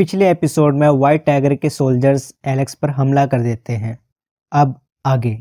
पिछले एपिसोड में white tiger के सोल्जर्स एलेक्स पर हमला कर देते हैं अब आगे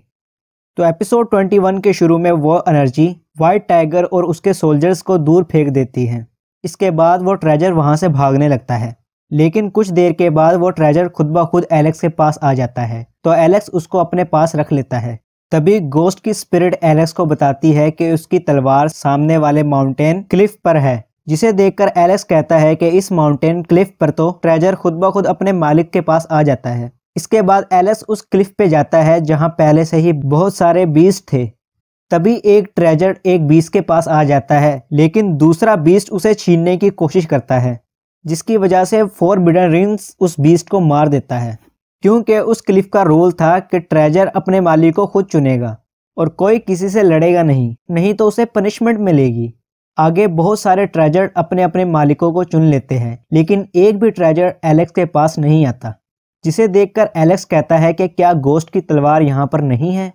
तो एपिसोड 21 के शुरू में वो एनर्जी वाइट टाइगर और उसके सोल्जर्स को दूर फेंक देती है इसके बाद वो ट्रेजर वहाँ से भागने लगता है लेकिन कुछ देर के बाद वो ट्रेजर खुद ब खुद एलेक्स के पास आ जाता है तो एलेक्स उसको अपने पास रख लेता है तभी गोस्ट की स्पिरिट एलेक्स को बताती है कि उसकी तलवार सामने वाले माउंटेन क्लिफ पर है जिसे देखकर एलेक्स कहता है कि इस माउंटेन क्लिफ पर तो ट्रेजर खुद ब खुद अपने मालिक के पास आ जाता है इसके बाद एलेक्स उस क्लिफ पे जाता है जहाँ पहले से ही बहुत सारे बीस थे तभी एक ट्रेजर एक बीस के पास आ जाता है लेकिन दूसरा बीस्ट उसे छीनने की कोशिश करता है जिसकी वजह से फोर बिडन रिंग्स उस बीस्ट को मार देता है क्योंकि उस क्लिफ का रोल था कि ट्रेजर अपने मालिक को खुद चुनेगा और कोई किसी से लड़ेगा नहीं नहीं तो उसे पनिशमेंट मिलेगी आगे बहुत सारे ट्रेजर अपने अपने मालिकों को चुन लेते हैं लेकिन एक भी ट्रेजर एलेक्स के पास नहीं आता जिसे देखकर एलेक्स कहता है कि क्या गोस्ट की तलवार यहाँ पर नहीं है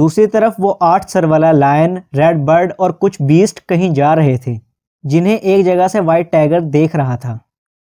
दूसरी तरफ वो आठ सर वाला लायन रेड बर्ड और कुछ बीस्ट कहीं जा रहे थे जिन्हें एक जगह से वाइट टाइगर देख रहा था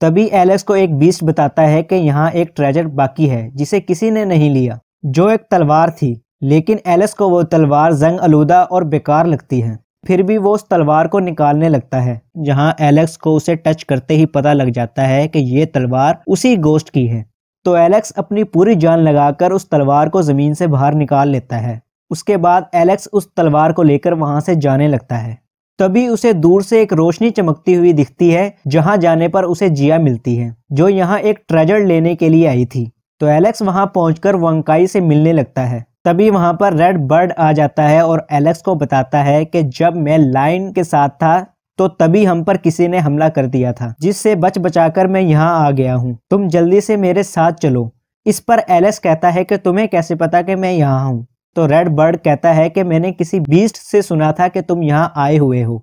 तभी एलेक्स को एक बीस्ट बताता है कि यहाँ एक ट्रेजर बाकी है जिसे किसी ने नहीं लिया जो एक तलवार थी लेकिन एलेक्स को वो तलवार जंग आलूदा और बेकार लगती है फिर भी वो उस तलवार को निकालने लगता है जहां एलेक्स को उसे टच करते ही पता लग जाता है कि ये तलवार उसी गोस्ट की है तो एलेक्स अपनी पूरी जान लगाकर उस तलवार को ज़मीन से बाहर निकाल लेता है उसके बाद एलेक्स उस तलवार को लेकर वहां से जाने लगता है तभी उसे दूर से एक रोशनी चमकती हुई दिखती है जहां जाने पर उसे जिया मिलती है जो यहां एक ट्रेजर लेने के लिए आई थी तो एलेक्स वहां पहुंचकर वंकाई से मिलने लगता है तभी वहाँ पर रेड बर्ड आ जाता है और एलेक्स को बताता है कि जब मैं लाइन के साथ था तो तभी हम पर किसी ने हमला कर दिया था जिससे बच बचाकर मैं यहाँ आ गया हूँ तुम जल्दी से मेरे साथ चलो इस पर एलेक्स कहता है कि तुम्हें कैसे पता कि मैं यहाँ हूँ तो रेड बर्ड कहता है कि मैंने किसी बीस्ट से सुना था कि तुम यहाँ आए हुए हो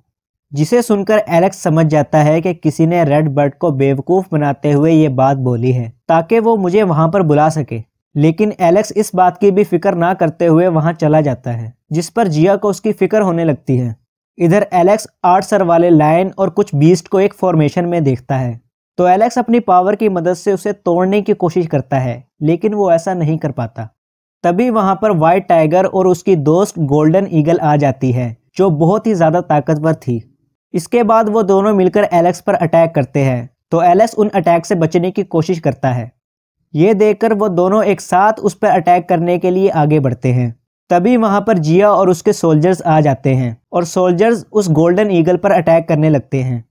जिसे सुनकर एलेक्स समझ जाता है कि किसी ने रेड बर्ड को बेवकूफ़ बनाते हुए ये बात बोली है ताकि वो मुझे वहाँ पर बुला सके लेकिन एलेक्स इस बात की भी फिक्र ना करते हुए वहां चला जाता है जिस पर जिया को उसकी फिक्र होने लगती है इधर एलेक्स आठ सर वाले लायन और कुछ बीस्ट को एक फॉर्मेशन में देखता है तो एलेक्स अपनी पावर की मदद से उसे तोड़ने की कोशिश करता है लेकिन वो ऐसा नहीं कर पाता तभी वहाँ पर वाइट टाइगर और उसकी दोस्त गोल्डन ईगल आ जाती है जो बहुत ही ज़्यादा ताकतवर थी इसके बाद वो दोनों मिलकर एलेक्स पर अटैक करते हैं तो एलेक्स उन अटैक से बचने की कोशिश करता है ये देखकर वो दोनों एक साथ उस पर अटैक करने के लिए आगे बढ़ते हैं तभी वहाँ पर जिया और उसके सोल्जर्स आ जाते हैं और सोल्जर्स उस गोल्डन ईगल पर अटैक करने लगते हैं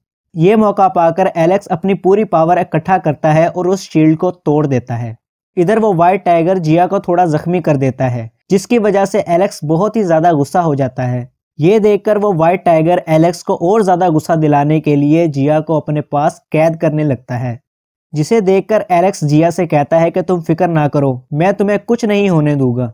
ये मौका पाकर एलेक्स अपनी पूरी पावर इकट्ठा करता है और उस शील्ड को तोड़ देता है इधर वो वाइट टाइगर जिया को थोड़ा जख्मी कर देता है जिसकी वजह से एलेक्स बहुत ही ज़्यादा गुस्सा हो जाता है ये देखकर वो वाइट टाइगर एलेक्स को और ज़्यादा गुस्सा दिलाने के लिए जिया को अपने पास कैद करने लगता है जिसे देखकर एलेक्स जिया से कहता है कि तुम फिक्र ना करो मैं तुम्हें कुछ नहीं होने दूंगा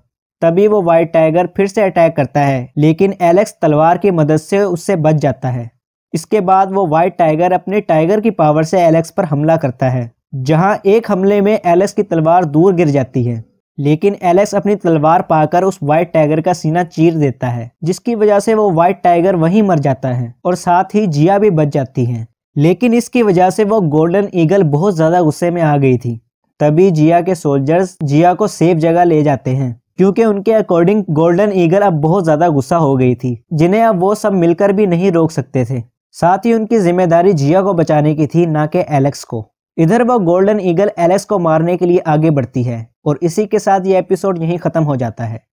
तभी वो वाइट टाइगर फिर से अटैक करता है लेकिन एलेक्स तलवार की मदद से उससे बच जाता है इसके बाद वो वाइट टाइगर अपने टाइगर की पावर से एलेक्स पर हमला करता है जहां एक हमले में एलेक्स की तलवार दूर गिर जाती है लेकिन एलेक्स अपनी तलवार पाकर उस वाइट टाइगर का सीना चीर देता है जिसकी वजह से वो वाइट टाइगर वहीं मर जाता है और साथ ही जिया भी बच जाती है लेकिन इसकी वजह से वो गोल्डन ईगल बहुत ज़्यादा गुस्से में आ गई थी तभी जिया के सोल्जर्स जिया को सेफ जगह ले जाते हैं क्योंकि उनके अकॉर्डिंग गोल्डन ईगल अब बहुत ज़्यादा गुस्सा हो गई थी जिन्हें अब वो सब मिलकर भी नहीं रोक सकते थे साथ ही उनकी जिम्मेदारी जिया को बचाने की थी ना कि एलेक्स को इधर वो गोल्डन ईगल एलेक्स को मारने के लिए आगे बढ़ती है और इसी के साथ ये एपिसोड यहीं ख़त्म हो जाता है